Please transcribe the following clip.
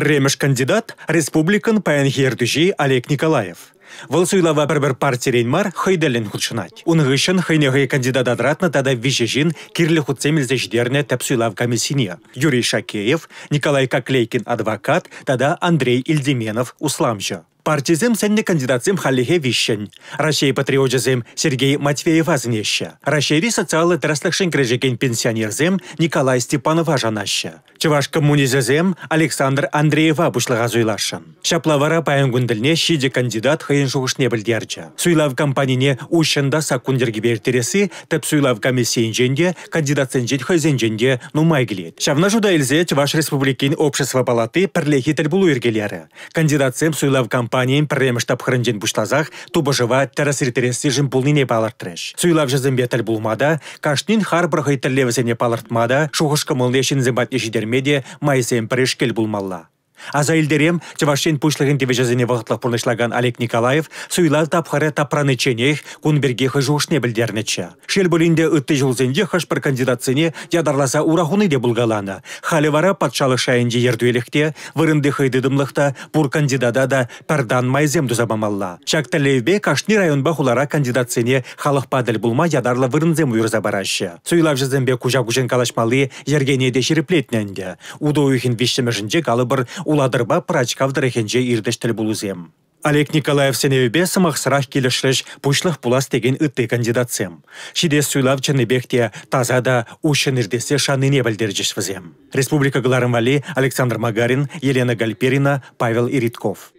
премьер кандидат республикан паянгер Олег Николаев. Вұл сұйлава бір-бір партиерен мар хойдәлін құлшынат. Уның үшін кандидат адратны тада вежежін кирлі құтсемілзе жидеріне тәп в комиссине. Юрий Шакеев, Николай Коклейкин адвокат, тада Андрей Ильдеменов усламжы. Партизем сәнне кандидатсем халихе вишен. Рашей патриотизем Сергей Матвеев азнеща. Рашейри социалы траслахшин крежекен пенсионерзем Николай Степанова жанаща. Чываш коммунизезем Александр Андреева бушлыға Шаплавара паянгундылне шиде кандидат хай сайын не білдерчі. Суйлав компанияне ушында сакундерге бертересі, тіп сұйлав комиссиен женде, кандидатсен жет хөзен женде нумай келет. Шавна жуда елзе Чуваш Республикин общество палаты пірлехи тіл бұлу ергелері. Кандидатсем суйлав компаниян пірлеміш тапқырынжен бұштазақ, тубыжыва тәрәсіртересі жын бұлныне баларттырыш. Суйлав жазымбе тіл бұлмада, кашнин хар бұрғай тіллевізіне баларттмада, шоғышқы мұлнешін зімбат ешідермеде майсен пірішкел бұлмалла. Аза илдерем Чавашин пушлыгын тевежезіне вақытлық пұрнышлаган Олег Николаев сұйлал тапқары тапраны ченех күн берге хыжуышне білдернічі. Шел бөлінде үтті жылзенде хашпыр кандидатсыне ядарласа урахуны де бұлғаланы. Халевара патшалы шайынде ердуелікте вырынды хыйдыдымлықта бұр кандидада да пардан майзем дұзабамалла. Чакталевбе Кашни район бахулара кандидатсыне халық падыл бұлма ядарлы вырынзем уйырза барашы. Сұйлав жызымбе кужа калашмалы ергене де шереплетненде. Уды ойхин вишшімі жынже калыбыр уладырба прачкавдыр ирдеш ирдіштіл бұлызем. Олег Николаев сенебе сымақсырақ келішріш пұшлық пұлас деген үтті кандидатсем. Шиде суйлав чыныбекте тазада шаны шаныне білдержіш візем. Республика Вали, Александр Магарин, Елена Гальперина, Павел Иритков.